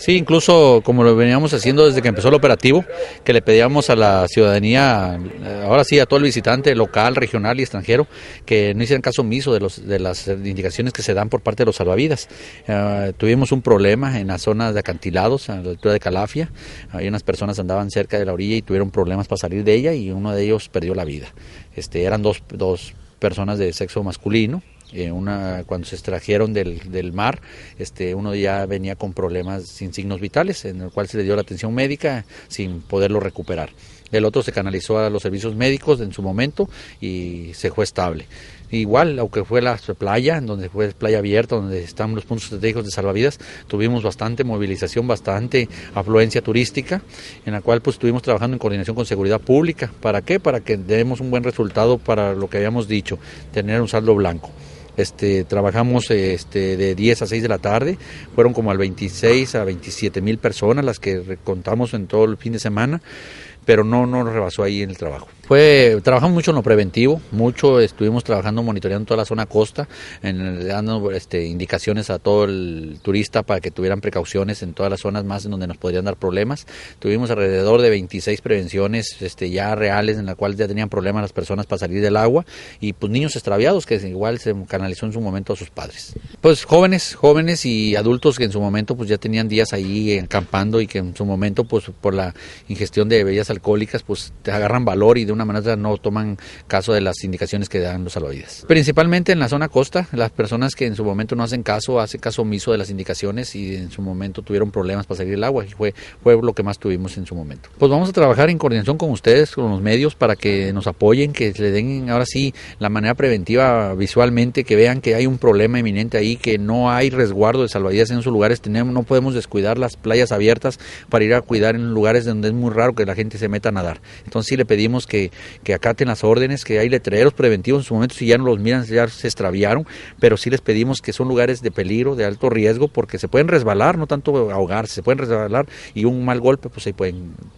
Sí, incluso como lo veníamos haciendo desde que empezó el operativo, que le pedíamos a la ciudadanía, eh, ahora sí a todo el visitante local, regional y extranjero, que no hicieran caso omiso de, los, de las indicaciones que se dan por parte de los salvavidas. Eh, tuvimos un problema en la zona de acantilados, a la altura de Calafia, hay unas personas andaban cerca de la orilla y tuvieron problemas para salir de ella y uno de ellos perdió la vida. Este, eran dos, dos personas de sexo masculino, eh, una, cuando se extrajeron del, del, mar, este, uno ya venía con problemas sin signos vitales, en el cual se le dio la atención médica sin poderlo recuperar. El otro se canalizó a los servicios médicos en su momento y se fue estable. Igual, aunque fue la playa, donde fue playa abierta, donde están los puntos estratégicos de salvavidas, tuvimos bastante movilización, bastante afluencia turística, en la cual pues estuvimos trabajando en coordinación con seguridad pública. ¿Para qué? Para que demos un buen resultado para lo que habíamos dicho, tener un saldo blanco. Este, trabajamos este, de 10 a 6 de la tarde, fueron como al 26 a 27 mil personas las que contamos en todo el fin de semana pero no nos rebasó ahí en el trabajo. Fue, trabajamos mucho en lo preventivo, mucho estuvimos trabajando monitoreando toda la zona costa, en, dando este, indicaciones a todo el turista para que tuvieran precauciones en todas las zonas más en donde nos podrían dar problemas. Tuvimos alrededor de 26 prevenciones este, ya reales en las cuales ya tenían problemas las personas para salir del agua y pues niños extraviados que igual se canalizó en su momento a sus padres. Pues jóvenes, jóvenes y adultos que en su momento pues ya tenían días ahí acampando y que en su momento pues por la ingestión de bebidas alcohólicas pues te agarran valor y de una manera no toman caso de las indicaciones que dan los salvavidas. Principalmente en la zona costa, las personas que en su momento no hacen caso, hacen caso omiso de las indicaciones y en su momento tuvieron problemas para salir el agua y fue, fue lo que más tuvimos en su momento. Pues vamos a trabajar en coordinación con ustedes, con los medios, para que nos apoyen, que le den ahora sí la manera preventiva visualmente, que vean que hay un problema inminente ahí, que no hay resguardo de salvavidas en sus lugares, tenemos, no podemos descuidar las playas abiertas para ir a cuidar en lugares donde es muy raro que la gente se metan a dar. Entonces sí le pedimos que, que acaten las órdenes, que hay letreros preventivos en su momento, si ya no los miran, ya se extraviaron, pero sí les pedimos que son lugares de peligro, de alto riesgo, porque se pueden resbalar, no tanto ahogarse, se pueden resbalar y un mal golpe, pues ahí pueden